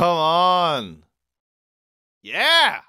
Come on. Yeah.